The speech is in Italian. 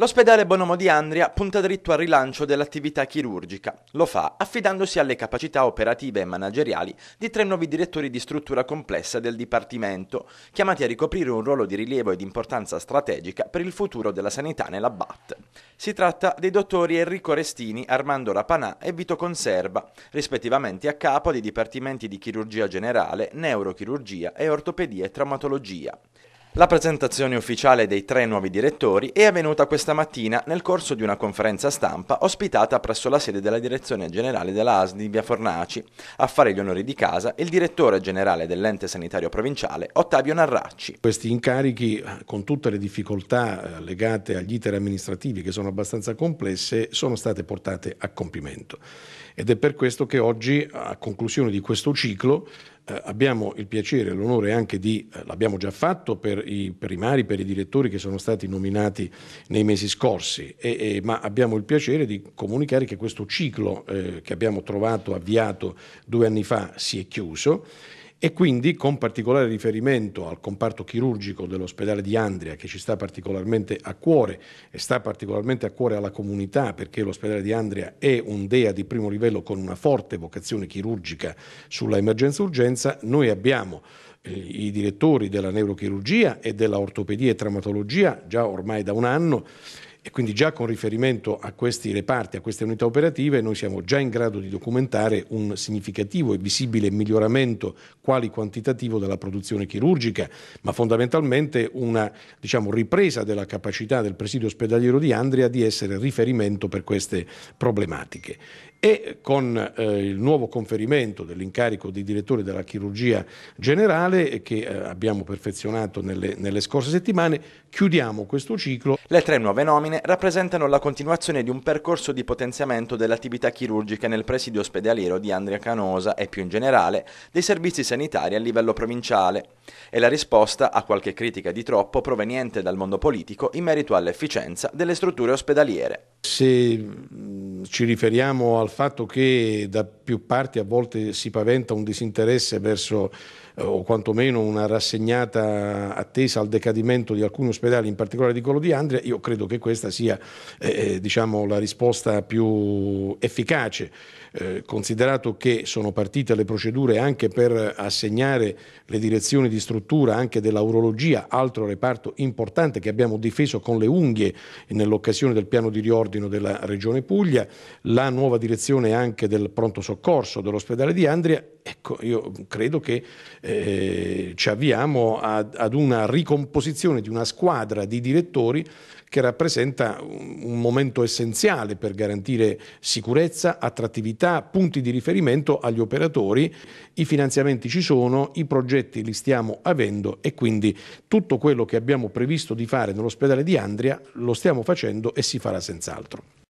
L'ospedale Bonomo di Andria punta dritto al rilancio dell'attività chirurgica. Lo fa affidandosi alle capacità operative e manageriali di tre nuovi direttori di struttura complessa del Dipartimento, chiamati a ricoprire un ruolo di rilievo e di importanza strategica per il futuro della sanità nella BAT. Si tratta dei dottori Enrico Restini, Armando Rapanà e Vito Conserva, rispettivamente a capo dei Dipartimenti di Chirurgia Generale, Neurochirurgia e Ortopedia e Traumatologia. La presentazione ufficiale dei tre nuovi direttori è avvenuta questa mattina nel corso di una conferenza stampa ospitata presso la sede della Direzione Generale della ASL di Via Fornaci. A fare gli onori di casa il direttore generale dell'ente sanitario provinciale Ottavio Narracci. Questi incarichi, con tutte le difficoltà eh, legate agli iter amministrativi che sono abbastanza complesse, sono state portate a compimento. Ed è per questo che oggi, a conclusione di questo ciclo, eh, abbiamo il piacere e l'onore anche di, eh, l'abbiamo già fatto per i primari, per i direttori che sono stati nominati nei mesi scorsi, e, e, ma abbiamo il piacere di comunicare che questo ciclo eh, che abbiamo trovato avviato due anni fa si è chiuso e quindi con particolare riferimento al comparto chirurgico dell'ospedale di Andria che ci sta particolarmente a cuore e sta particolarmente a cuore alla comunità perché l'ospedale di Andria è un DEA di primo livello con una forte vocazione chirurgica sulla emergenza urgenza, noi abbiamo eh, i direttori della neurochirurgia e della ortopedia e traumatologia già ormai da un anno e quindi già con riferimento a questi reparti, a queste unità operative, noi siamo già in grado di documentare un significativo e visibile miglioramento quali quantitativo della produzione chirurgica, ma fondamentalmente una diciamo, ripresa della capacità del presidio ospedaliero di Andria di essere riferimento per queste problematiche e con eh, il nuovo conferimento dell'incarico di direttore della chirurgia generale eh, che eh, abbiamo perfezionato nelle, nelle scorse settimane, chiudiamo questo ciclo. Le tre nuove nomine rappresentano la continuazione di un percorso di potenziamento dell'attività chirurgica nel presidio ospedaliero di Andria Canosa e più in generale dei servizi sanitari a livello provinciale. È la risposta a qualche critica di troppo proveniente dal mondo politico in merito all'efficienza delle strutture ospedaliere. Se ci riferiamo al fatto che da più parti a volte si paventa un disinteresse verso eh, o quantomeno una rassegnata attesa al decadimento di alcuni ospedali, in particolare di quello di Andria, io credo che questa sia eh, eh diciamo, la risposta più efficace, eh, considerato che sono partite le procedure anche per assegnare le direzioni di struttura anche dell'urologia, altro reparto importante che abbiamo difeso con le unghie nell'occasione del piano di riordino della Regione Puglia, la nuova direzione anche del pronto soccorso dell'ospedale di Andria, ecco, io credo che eh, ci avviamo ad, ad una ricomposizione di una squadra di direttori che rappresenta un momento essenziale per garantire sicurezza, attrattività, punti di riferimento agli operatori. I finanziamenti ci sono, i progetti li stiamo avendo e quindi tutto quello che abbiamo previsto di fare nell'ospedale di Andria lo stiamo facendo e si farà senz'altro.